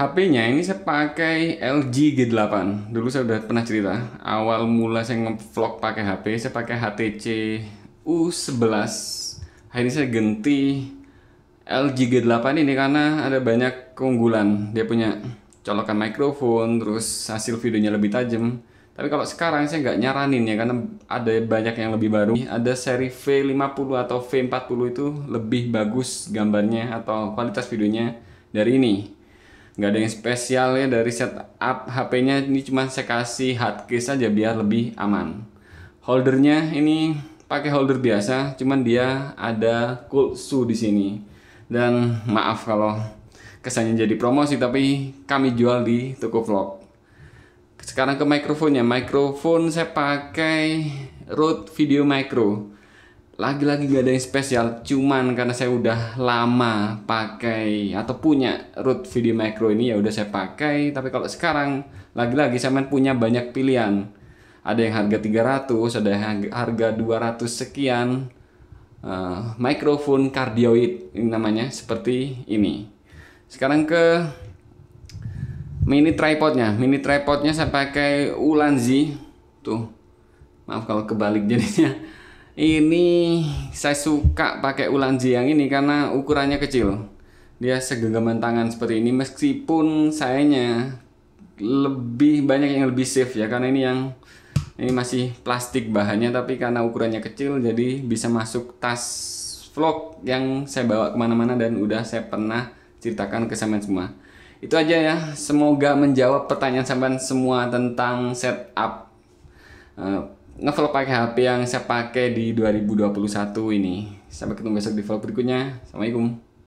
HP-nya ini saya pakai LG G8. Dulu saya udah pernah cerita. Awal mula saya ngevlog pakai HP, saya pakai HTC U11. Hari ini saya ganti LG G8 ini karena ada banyak keunggulan. Dia punya colokan mikrofon, terus hasil videonya lebih tajam. Tapi kalau sekarang saya nggak nyaranin ya karena ada banyak yang lebih baru. Ada seri V50 atau V40 itu lebih bagus gambarnya atau kualitas videonya dari ini nggak ada yang spesial ya dari setup HP-nya ini cuma saya kasih hard case saja biar lebih aman holdernya ini pakai holder biasa cuman dia ada shoe di sini dan maaf kalau kesannya jadi promosi tapi kami jual di toko vlog sekarang ke mikrofonnya mikrofon saya pakai Rode Video Micro lagi-lagi gak ada yang spesial cuman karena saya udah lama pakai atau punya root video micro ini ya udah saya pakai tapi kalau sekarang lagi-lagi saya main punya banyak pilihan ada yang harga 300 ada yang harga 200 sekian uh, microphone cardioid ini namanya seperti ini sekarang ke mini tripodnya mini tripodnya saya pakai Ulanzi tuh maaf kalau kebalik jadinya ini saya suka pakai ulan jiang ini karena ukurannya kecil. Dia segenggaman tangan seperti ini meskipun sayanya lebih banyak yang lebih safe ya karena ini yang ini masih plastik bahannya tapi karena ukurannya kecil jadi bisa masuk tas vlog yang saya bawa kemana-mana dan udah saya pernah ceritakan ke sampean semua. Itu aja ya, semoga menjawab pertanyaan sampean semua tentang setup eh, ngevlog pakai HP yang saya pakai di 2021 ini. Sampai ketemu besok di vlog berikutnya. Assalamualaikum.